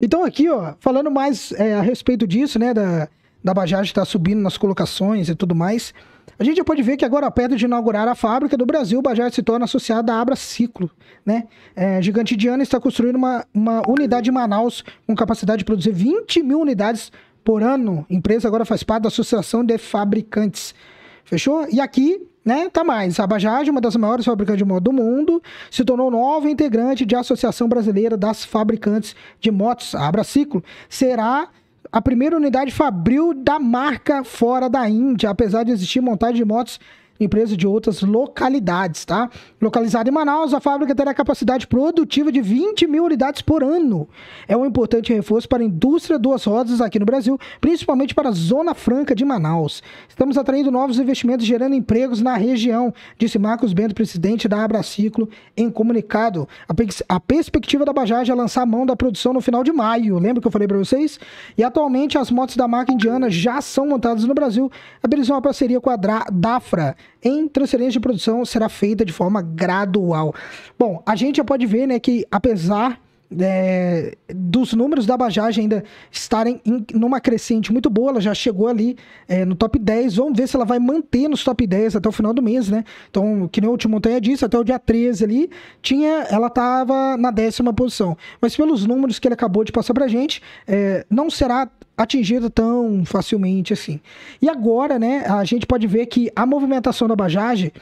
Então aqui, ó, falando mais é, a respeito disso, né, da, da Bajaj estar tá subindo nas colocações e tudo mais, a gente já pode ver que agora, perto de inaugurar a fábrica do Brasil, Bajaj se torna associada à Abra Ciclo, né? É, Gigante Diana está construindo uma, uma unidade em Manaus com capacidade de produzir 20 mil unidades por ano. A empresa agora faz parte da Associação de Fabricantes. Fechou? E aqui né, tá mais. A Bajaj, uma das maiores fabricantes de moto do mundo, se tornou nova integrante da Associação Brasileira das Fabricantes de Motos, Abra Ciclo. Será a primeira unidade fabril da marca fora da Índia, apesar de existir montagem de motos empresa de outras localidades, tá? Localizada em Manaus, a fábrica terá capacidade produtiva de 20 mil unidades por ano. É um importante reforço para a indústria duas rodas aqui no Brasil, principalmente para a Zona Franca de Manaus. Estamos atraindo novos investimentos, gerando empregos na região, disse Marcos Bento, presidente da Abraciclo, em comunicado. A, a perspectiva da Bajaj é lançar a mão da produção no final de maio, lembra que eu falei para vocês? E atualmente as motos da marca indiana já são montadas no Brasil, apenas uma parceria com a Dra Dafra em transferência de produção será feita de forma gradual. Bom, a gente já pode ver né, que apesar é, dos números da Bajaj ainda estarem em, numa crescente muito boa, ela já chegou ali é, no top 10. Vamos ver se ela vai manter nos top 10 até o final do mês, né? Então, que nem o Tio Montanha disse, até o dia 13 ali, tinha, ela estava na décima posição. Mas pelos números que ele acabou de passar pra gente, é, não será atingido tão facilmente assim. E agora, né, a gente pode ver que a movimentação da Bajaj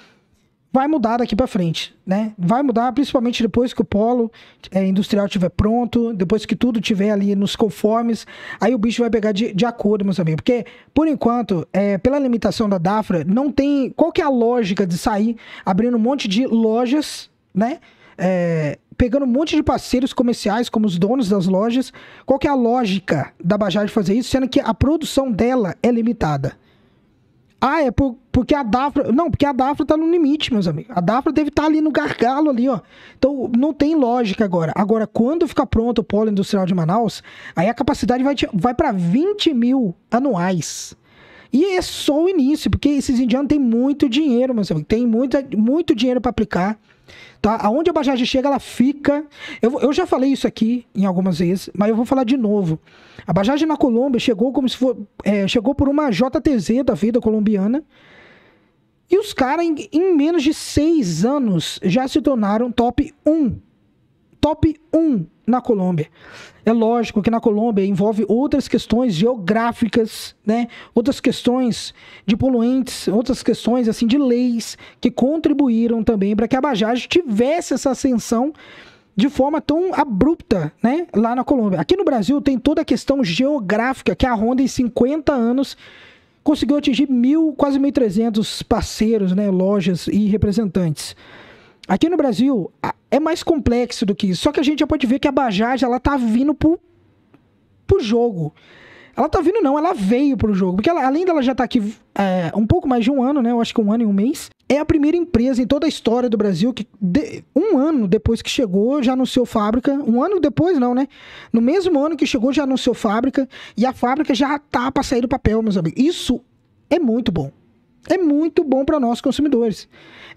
vai mudar daqui para frente, né? Vai mudar principalmente depois que o polo é, industrial estiver pronto, depois que tudo tiver ali nos conformes, aí o bicho vai pegar de, de acordo, meus amigos. Porque, por enquanto, é, pela limitação da Dafra, não tem... Qual que é a lógica de sair abrindo um monte de lojas, né? É, pegando um monte de parceiros comerciais, como os donos das lojas. Qual que é a lógica da Bajaj fazer isso, sendo que a produção dela é limitada? Ah, é por, porque a Dafra. Não, porque a Dafra tá no limite, meus amigos. A Dafra deve estar tá ali no gargalo ali, ó. Então não tem lógica agora. Agora, quando ficar pronto o polo industrial de Manaus, aí a capacidade vai, vai para 20 mil anuais. E é só o início, porque esses indianos têm muito dinheiro, mas Tem muito, muito dinheiro para aplicar. Tá? Aonde a Bajaj chega, ela fica. Eu, eu já falei isso aqui em algumas vezes, mas eu vou falar de novo. A Bajaj na Colômbia chegou como se for, é, chegou por uma JTZ da vida colombiana. E os caras, em, em, menos de seis anos, já se tornaram top 1 top 1 na Colômbia. É lógico que na Colômbia envolve outras questões geográficas, né? outras questões de poluentes, outras questões assim de leis que contribuíram também para que a Bajaj tivesse essa ascensão de forma tão abrupta, né, lá na Colômbia. Aqui no Brasil tem toda a questão geográfica que a Honda em 50 anos conseguiu atingir mil, quase 1.300 parceiros, né, lojas e representantes. Aqui no Brasil é mais complexo do que isso. Só que a gente já pode ver que a Bajaj ela tá vindo pro, pro jogo. Ela tá vindo não, ela veio pro jogo. Porque ela, além dela já tá aqui é, um pouco mais de um ano, né? Eu acho que um ano e um mês. É a primeira empresa em toda a história do Brasil que de, um ano depois que chegou já anunciou fábrica. Um ano depois não, né? No mesmo ano que chegou já anunciou fábrica. E a fábrica já tá pra sair do papel, meus amigos. Isso é muito bom é muito bom para nós consumidores.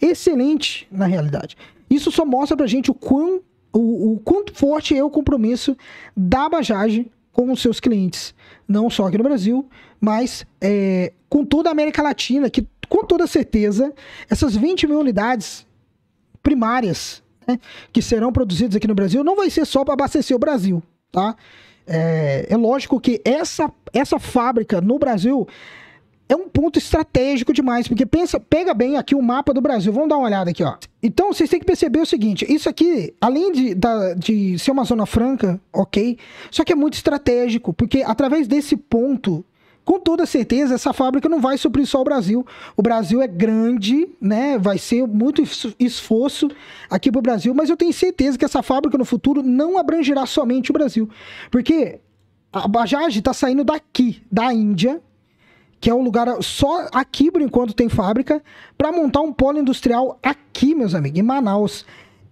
Excelente, na realidade. Isso só mostra para a gente o, quão, o, o quanto forte é o compromisso da Bajaj com os seus clientes. Não só aqui no Brasil, mas é, com toda a América Latina, que com toda certeza, essas 20 mil unidades primárias né, que serão produzidas aqui no Brasil não vai ser só para abastecer o Brasil, tá? É, é lógico que essa, essa fábrica no Brasil é um ponto estratégico demais, porque pensa, pega bem aqui o mapa do Brasil. Vamos dar uma olhada aqui, ó. Então, vocês têm que perceber o seguinte: isso aqui, além de, da, de ser uma zona franca, ok, só que é muito estratégico, porque através desse ponto com toda certeza, essa fábrica não vai suprir só o Brasil. O Brasil é grande, né? Vai ser muito esforço aqui para o Brasil, mas eu tenho certeza que essa fábrica no futuro não abrangerá somente o Brasil. Porque a Bajaj está saindo daqui, da Índia, que é o lugar só aqui por enquanto tem fábrica para montar um polo industrial aqui, meus amigos, em Manaus.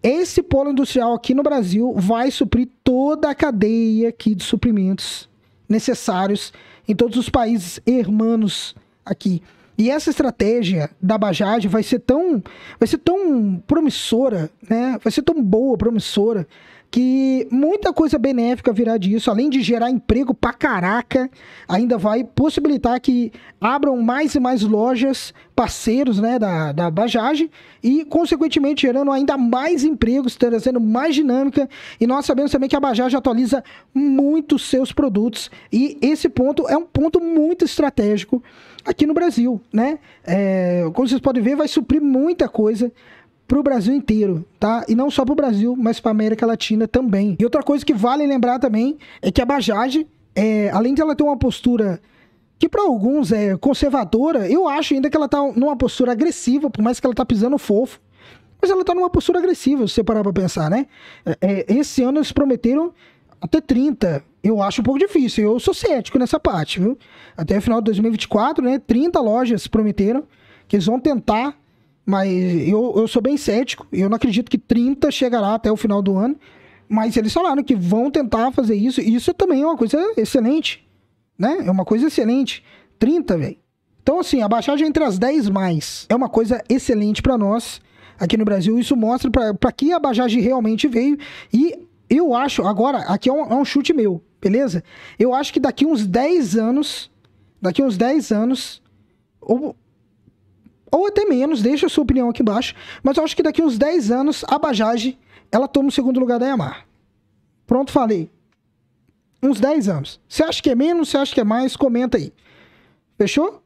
Esse polo industrial aqui no Brasil vai suprir toda a cadeia aqui de suprimentos necessários em todos os países hermanos aqui. E essa estratégia da Bajaj vai ser tão, vai ser tão promissora, né? Vai ser tão boa, promissora, que muita coisa benéfica virá disso, além de gerar emprego pra caraca, ainda vai possibilitar que abram mais e mais lojas parceiros né, da, da Bajaj e, consequentemente, gerando ainda mais empregos, trazendo mais dinâmica. E nós sabemos também que a Bajaj atualiza muito seus produtos e esse ponto é um ponto muito estratégico aqui no Brasil, né? É, como vocês podem ver, vai suprir muita coisa para o Brasil inteiro, tá? E não só para o Brasil, mas para a América Latina também. E outra coisa que vale lembrar também é que a Bajaj, é, além de ela ter uma postura que para alguns é conservadora, eu acho ainda que ela tá numa postura agressiva, por mais que ela tá pisando fofo, mas ela tá numa postura agressiva, se você parar para pensar, né? É, é, esse ano eles prometeram até 30. Eu acho um pouco difícil, eu sou cético nessa parte, viu? Até o final de 2024, né? 30 lojas prometeram que eles vão tentar mas eu, eu sou bem cético, eu não acredito que 30 chegará até o final do ano. Mas eles falaram que vão tentar fazer isso, e isso também é uma coisa excelente, né? É uma coisa excelente. 30, velho. Então, assim, a baixagem entre as 10 mais é uma coisa excelente para nós aqui no Brasil. Isso mostra para que a baixagem realmente veio. E eu acho, agora, aqui é um, é um chute meu, beleza? Eu acho que daqui uns 10 anos, daqui uns 10 anos, ou ou até menos, deixa a sua opinião aqui embaixo. Mas eu acho que daqui uns 10 anos a Bajaj ela toma o segundo lugar da Yamaha. Pronto, falei. Uns 10 anos. Você acha que é menos? Você acha que é mais? Comenta aí. Fechou?